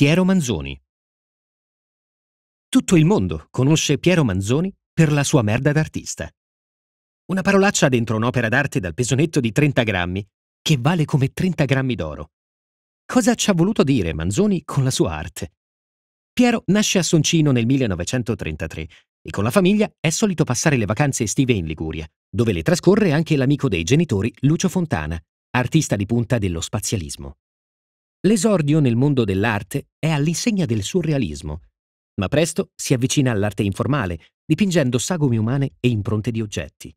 Piero Manzoni. Tutto il mondo conosce Piero Manzoni per la sua merda d'artista. Una parolaccia dentro un'opera d'arte dal pesonetto di 30 grammi che vale come 30 grammi d'oro. Cosa ci ha voluto dire Manzoni con la sua arte? Piero nasce a Soncino nel 1933 e con la famiglia è solito passare le vacanze estive in Liguria, dove le trascorre anche l'amico dei genitori Lucio Fontana, artista di punta dello spazialismo. L'esordio nel mondo dell'arte è all'insegna del surrealismo, ma presto si avvicina all'arte informale, dipingendo sagome umane e impronte di oggetti.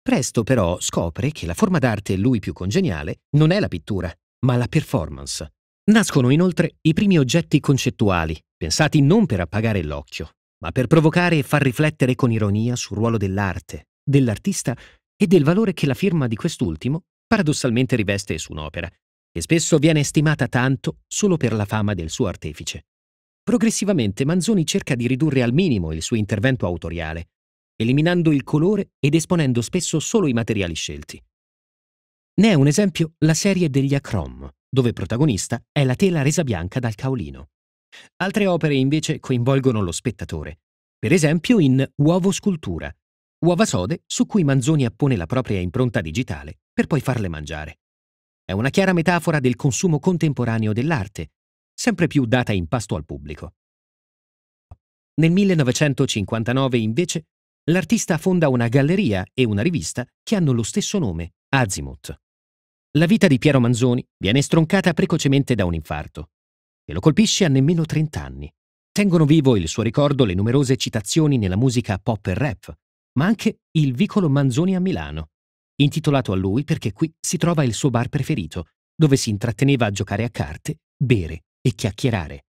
Presto però scopre che la forma d'arte lui più congeniale non è la pittura, ma la performance. Nascono inoltre i primi oggetti concettuali, pensati non per appagare l'occhio, ma per provocare e far riflettere con ironia sul ruolo dell'arte, dell'artista e del valore che la firma di quest'ultimo paradossalmente riveste su un'opera, che spesso viene stimata tanto solo per la fama del suo artefice. Progressivamente Manzoni cerca di ridurre al minimo il suo intervento autoriale, eliminando il colore ed esponendo spesso solo i materiali scelti. Ne è un esempio la serie degli Acrom, dove protagonista è la tela resa bianca dal caolino. Altre opere invece coinvolgono lo spettatore, per esempio in Uovo Scultura, uova sode su cui Manzoni appone la propria impronta digitale per poi farle mangiare. È una chiara metafora del consumo contemporaneo dell'arte, sempre più data in pasto al pubblico. Nel 1959, invece, l'artista fonda una galleria e una rivista che hanno lo stesso nome, Azimuth. La vita di Piero Manzoni viene stroncata precocemente da un infarto, che lo colpisce a nemmeno 30 anni. Tengono vivo il suo ricordo le numerose citazioni nella musica pop e rap, ma anche il vicolo Manzoni a Milano, intitolato a lui perché qui si trova il suo bar preferito, dove si intratteneva a giocare a carte, bere e chiacchierare.